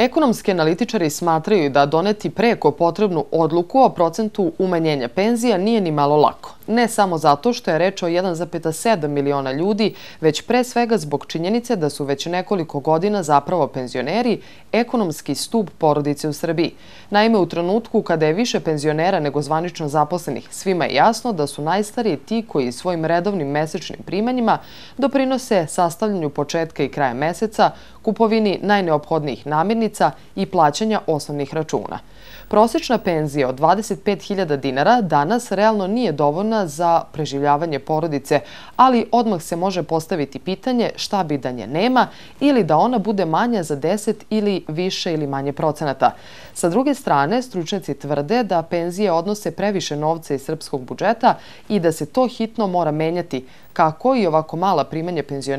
Ekonomski analitičari smatraju da doneti preko potrebnu odluku o procentu umanjenja penzija nije ni malo lako ne samo zato što je reč o 1,7 miliona ljudi, već pre svega zbog činjenice da su već nekoliko godina zapravo penzioneri ekonomski stup porodice u Srbiji. Naime, u trenutku kada je više penzionera nego zvanično zaposlenih, svima je jasno da su najstariji ti koji svojim redovnim mesečnim primanjima doprinose sastavljanju početka i kraja meseca, kupovini najneophodnijih namirnica i plaćanja osnovnih računa. Prosečna penzija od 25.000 dinara danas realno nije dovoljna računa za preživljavanje porodice, ali odmah se može postaviti pitanje šta bi da nje nema ili da ona bude manja za 10 ili više ili manje procenata. Sa druge strane, stručnici tvrde da penzije odnose previše novca iz srpskog budžeta i da se to hitno mora menjati, kako i ovako mala primanje penzionera.